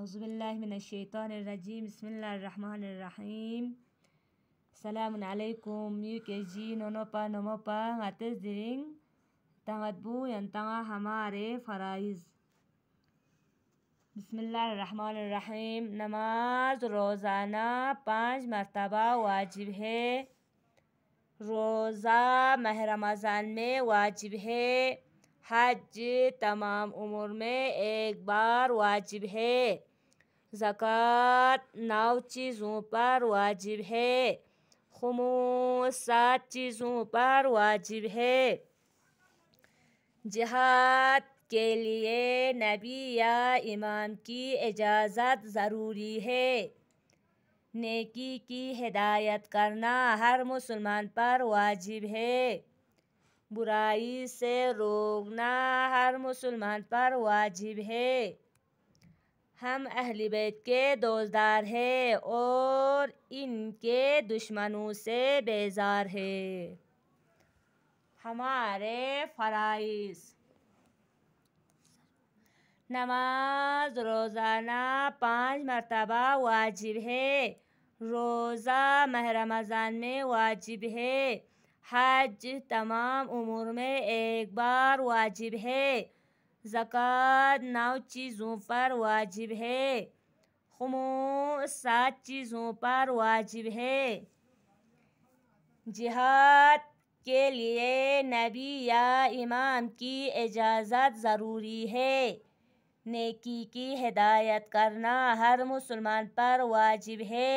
अज़बिल्लिनशैतरजीम बसमीम सलामकुम यू के जी नोनोपा नोमोपा गतिस दिरिंग हमारे फ़राइज़ बसमीम नमाज रोज़ाना पाँच मरतबा वाजिब है रोज़ा माह रमज़ान में वाजिब है हज तमाम उम्र में एक बार वाजिब है ज़क़़त नौ चीज़ों पर वाजिब है खमो सात चीज़ों पर वाजिब है जहाद के लिए नबी या इमाम की इजाज़त ज़रूरी है नेकी की हिदायत करना हर मुसलमान पर वाजिब है बुराई से रोकना हर मुसलमान पर वाजिब है हम अहल बैत के दोस्तदार हैं और इनके दुश्मनों से बेजार है हमारे फ़राइज़ नमाज रोज़ाना पाँच मरतबा वाजिब है रोज़ा मह रमज़ान में वाजिब है हज तमाम उम्र में एक बार वाजिब है ज़क़़त नौ चीज़ों पर वाजिब है खमोस सात चीज़ों पर वाजिब है जिहाद के लिए नबी या इमाम की इजाज़त ज़रूरी है नेकी की हिदायत करना हर मुसलमान पर वाजिब है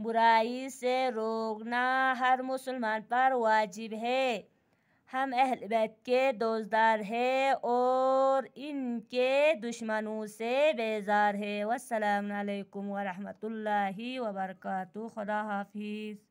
बुराई से रोकना हर मुसलमान पर वाजिब है हम अहल बैत के दोस्तदार हैं और इनके दुश्मनों से बेजार है वालेकुम वरहमतुल्लाहि वबरकatuh खुदा हाफिज़